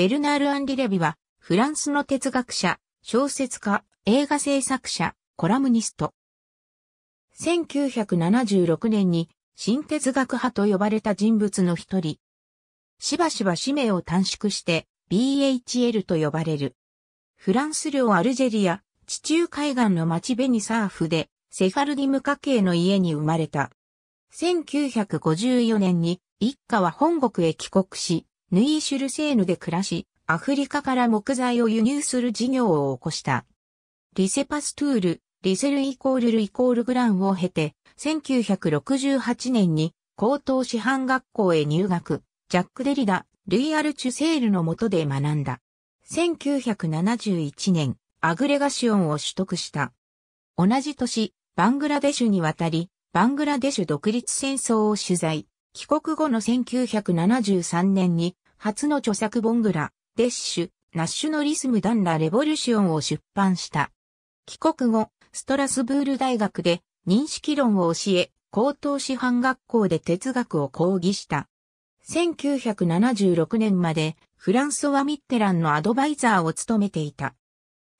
ベルナール・アンリ・レビは、フランスの哲学者、小説家、映画制作者、コラムニスト。1976年に、新哲学派と呼ばれた人物の一人。しばしば氏名を短縮して、BHL と呼ばれる。フランス領アルジェリア、地中海岸の町ベニサーフで、セファルディム家系の家に生まれた。1954年に一家は本国へ帰国し、ヌイシュルセーヌで暮らし、アフリカから木材を輸入する事業を起こした。リセパストゥール、リセルイコールルイコールグランを経て、1968年に高等師範学校へ入学、ジャック・デリダ、ルイ・アルチュセールの下で学んだ。1971年、アグレガシオンを取得した。同じ年、バングラデシュに渡り、バングラデシュ独立戦争を取材。帰国後の1973年に初の著作ボングラ、デッシュ、ナッシュのリスム・ダンラ・レボリュシオンを出版した。帰国後、ストラスブール大学で認識論を教え、高等師範学校で哲学を講義した。1976年までフランソワ・ミッテランのアドバイザーを務めていた。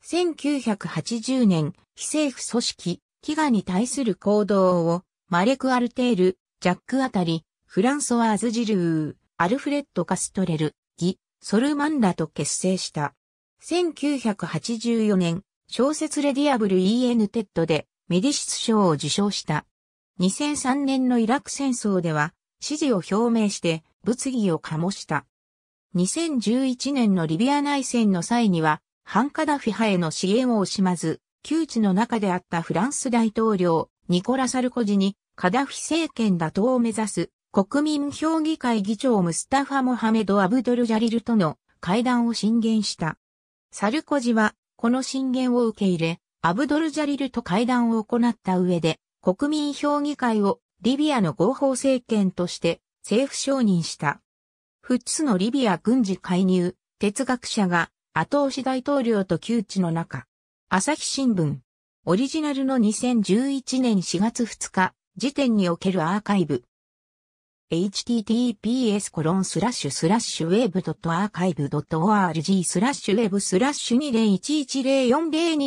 1980年、非政府組織、飢餓に対する行動を、マレク・アルテール、ジャック・あたり、フランソワアズ・ジルー、アルフレッド・カストレル、ギ、ソルマンらと結成した。1984年、小説レディアブル・イーエヌテッドでメディシス賞を受賞した。2003年のイラク戦争では支持を表明して物議を醸した。2011年のリビア内戦の際には、ハンカダフィ派への支援を惜しまず、窮地の中であったフランス大統領、ニコラ・サルコジに、カダフィ政権打倒を目指す国民評議会議長ムスタファ・モハメド・アブドル・ジャリルとの会談を進言した。サルコジは、この進言を受け入れ、アブドル・ジャリルと会談を行った上で、国民評議会をリビアの合法政権として政府承認した。フッツのリビア軍事介入、哲学者が後押し大統領と窮地の中。朝日新聞。オリジナルの2011年4月2日時点におけるアーカイブ。https コロンスラッシュスラッシュウェブドットアーカイブドット org スラッシュウェブスラッシュ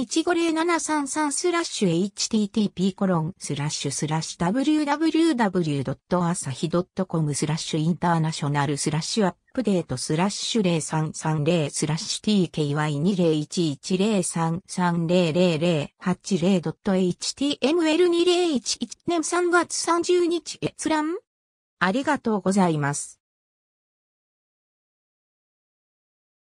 20110402150733スラッシュ http コロンスラッシュスラッシュ www ドット朝日ドットコムスラッシュインターナショナルスラッシュアップデートスラッシュ0330スラッシュ tky201103300080.html2011 年3月30日閲覧ありがとうございます。